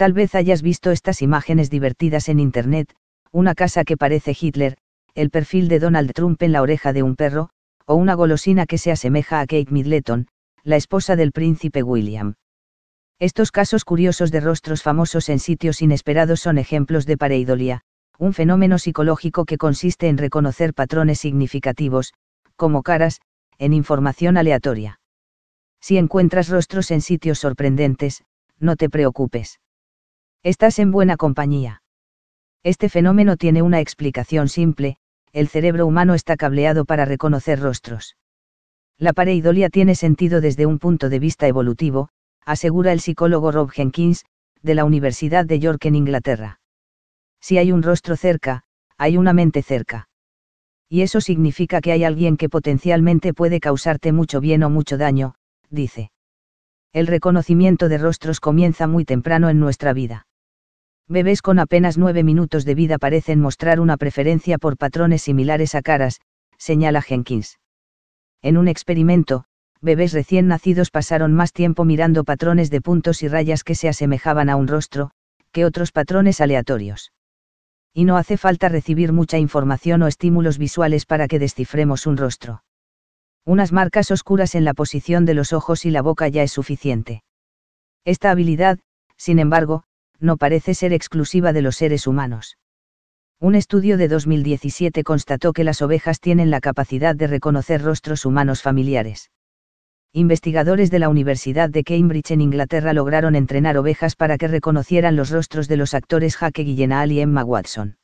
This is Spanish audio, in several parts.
Tal vez hayas visto estas imágenes divertidas en Internet, una casa que parece Hitler, el perfil de Donald Trump en la oreja de un perro, o una golosina que se asemeja a Kate Middleton, la esposa del príncipe William. Estos casos curiosos de rostros famosos en sitios inesperados son ejemplos de pareidolia, un fenómeno psicológico que consiste en reconocer patrones significativos, como caras, en información aleatoria. Si encuentras rostros en sitios sorprendentes, no te preocupes. Estás en buena compañía. Este fenómeno tiene una explicación simple, el cerebro humano está cableado para reconocer rostros. La pareidolia tiene sentido desde un punto de vista evolutivo, asegura el psicólogo Rob Jenkins, de la Universidad de York en Inglaterra. Si hay un rostro cerca, hay una mente cerca. Y eso significa que hay alguien que potencialmente puede causarte mucho bien o mucho daño, dice. El reconocimiento de rostros comienza muy temprano en nuestra vida bebés con apenas nueve minutos de vida parecen mostrar una preferencia por patrones similares a caras, señala Jenkins. En un experimento, bebés recién nacidos pasaron más tiempo mirando patrones de puntos y rayas que se asemejaban a un rostro, que otros patrones aleatorios. Y no hace falta recibir mucha información o estímulos visuales para que descifremos un rostro. Unas marcas oscuras en la posición de los ojos y la boca ya es suficiente. Esta habilidad, sin embargo, no parece ser exclusiva de los seres humanos. Un estudio de 2017 constató que las ovejas tienen la capacidad de reconocer rostros humanos familiares. Investigadores de la Universidad de Cambridge en Inglaterra lograron entrenar ovejas para que reconocieran los rostros de los actores Jaque Guillenal y Emma Watson.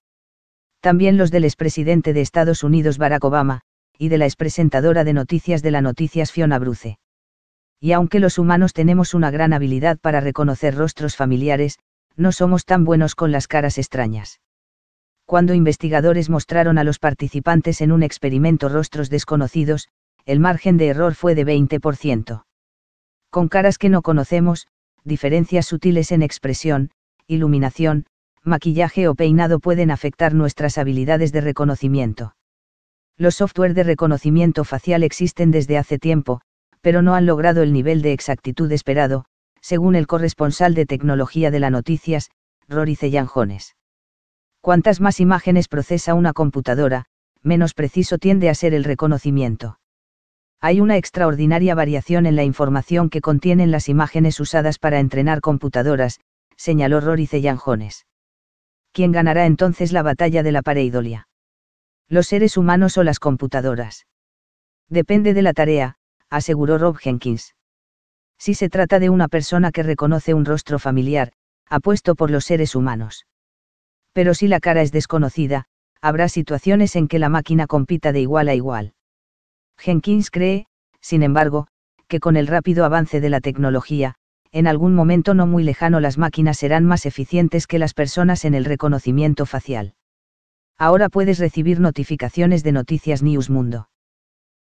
También los del expresidente de Estados Unidos Barack Obama, y de la expresentadora de noticias de la Noticias Fiona Bruce. Y aunque los humanos tenemos una gran habilidad para reconocer rostros familiares, no somos tan buenos con las caras extrañas. Cuando investigadores mostraron a los participantes en un experimento rostros desconocidos, el margen de error fue de 20%. Con caras que no conocemos, diferencias sutiles en expresión, iluminación, maquillaje o peinado pueden afectar nuestras habilidades de reconocimiento. Los software de reconocimiento facial existen desde hace tiempo, pero no han logrado el nivel de exactitud esperado, según el corresponsal de tecnología de la noticias, Rory Cellanjones. Cuantas más imágenes procesa una computadora, menos preciso tiende a ser el reconocimiento. Hay una extraordinaria variación en la información que contienen las imágenes usadas para entrenar computadoras, señaló Rory Cellanjones. ¿Quién ganará entonces la batalla de la pareidolia? ¿Los seres humanos o las computadoras? Depende de la tarea, aseguró Rob Jenkins si se trata de una persona que reconoce un rostro familiar, apuesto por los seres humanos. Pero si la cara es desconocida, habrá situaciones en que la máquina compita de igual a igual. Jenkins cree, sin embargo, que con el rápido avance de la tecnología, en algún momento no muy lejano las máquinas serán más eficientes que las personas en el reconocimiento facial. Ahora puedes recibir notificaciones de Noticias News Mundo.